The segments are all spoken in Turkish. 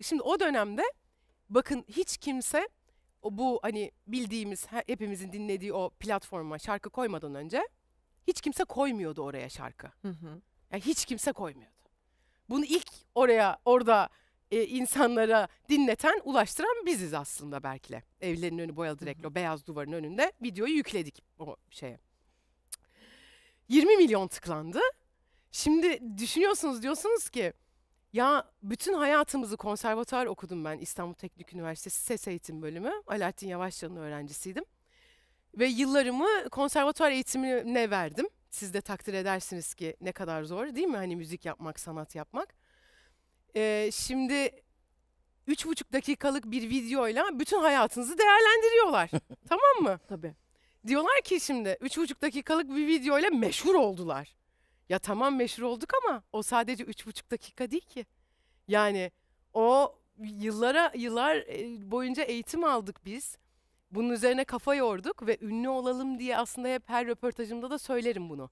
Şimdi o dönemde bakın hiç kimse bu hani bildiğimiz hepimizin dinlediği o platforma şarkı koymadan önce hiç kimse koymuyordu oraya şarkı. Hı hı. Yani hiç kimse koymuyordu. Bunu ilk oraya orada e, insanlara dinleten, ulaştıran biziz aslında Berk'le. Evlerinin önü boyalı direkle, beyaz duvarın önünde videoyu yükledik o şeye. 20 milyon tıklandı. Şimdi düşünüyorsunuz diyorsunuz ki ya bütün hayatımızı konservatuar okudum ben İstanbul Teknik Üniversitesi Ses Eğitim Bölümü. Alaaddin Yavaşcan'ın öğrencisiydim. Ve yıllarımı konservatuar eğitimine verdim. Siz de takdir edersiniz ki ne kadar zor değil mi? Hani müzik yapmak, sanat yapmak. Ee, şimdi üç buçuk dakikalık bir videoyla bütün hayatınızı değerlendiriyorlar. tamam mı? Tabii. Diyorlar ki şimdi üç buçuk dakikalık bir videoyla meşhur oldular. Ya tamam meşhur olduk ama o sadece üç buçuk dakika değil ki. Yani o yıllara yıllar e, boyunca eğitim aldık biz. Bunun üzerine kafa yorduk ve ünlü olalım diye aslında hep her röportajımda da söylerim bunu.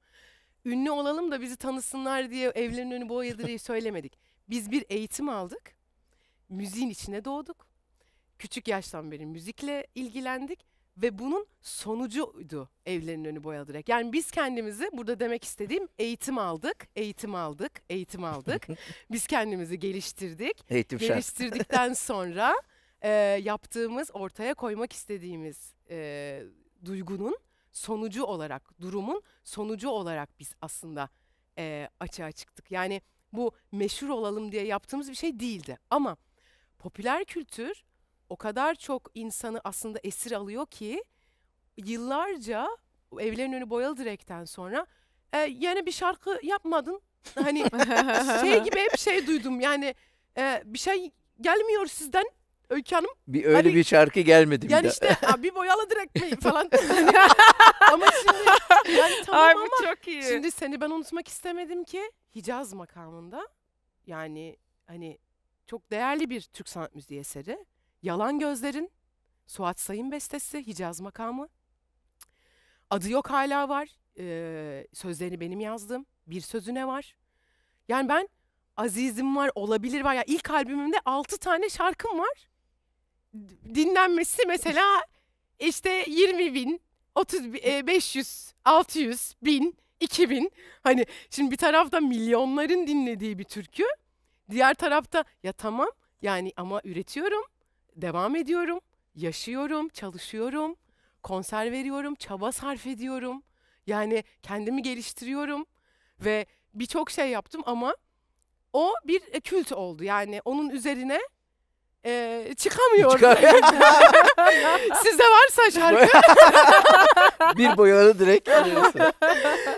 Ünlü olalım da bizi tanısınlar diye evlerin önü boyadı diye söylemedik. Biz bir eğitim aldık. Müziğin içine doğduk. Küçük yaştan beri müzikle ilgilendik ve bunun sonucuydu evlerin önü boyadırarak. Yani biz kendimizi burada demek istediğim eğitim aldık, eğitim aldık, eğitim aldık. biz kendimizi geliştirdik. Eğitim Geliştirdikten sonra e, yaptığımız, ortaya koymak istediğimiz e, duygunun sonucu olarak, durumun sonucu olarak biz aslında e, açığa çıktık. Yani bu meşhur olalım diye yaptığımız bir şey değildi. Ama popüler kültür o kadar çok insanı aslında esir alıyor ki yıllarca evlerin önü boyalı direkten sonra e, yani bir şarkı yapmadın. Hani şey gibi hep şey duydum yani e, bir şey gelmiyor sizden Öykü Hanım. Bir öyle hani, bir şarkı gelmedi yani bir işte bir boyalı direkt mi falan. ama şimdi yani tamam Ay, ama çok iyi. şimdi seni ben unutmak istemedim ki Hicaz makamında yani hani çok değerli bir Türk sanat müziği eseri. Yalan Gözlerin, Suat Sayın bestesi, Hicaz makamı. Adı yok hala var. Ee, sözlerini benim yazdım. Bir sözüne var. Yani ben Azizim var, olabilir var. Ya yani ilk albümümde altı tane şarkım var. Dinlenmesi mesela işte 20 bin, 30 e, bin, 500, 600, 1000, 2000. Hani şimdi bir tarafta milyonların dinlediği bir türkü. Diğer tarafta ya tamam yani ama üretiyorum devam ediyorum, yaşıyorum, çalışıyorum, konser veriyorum, çaba sarf ediyorum. Yani kendimi geliştiriyorum ve birçok şey yaptım ama o bir e, kült oldu. Yani onun üzerine e, çıkamıyorum. Çıkar. Sizde varsa şarkı. bir boyalı direkt.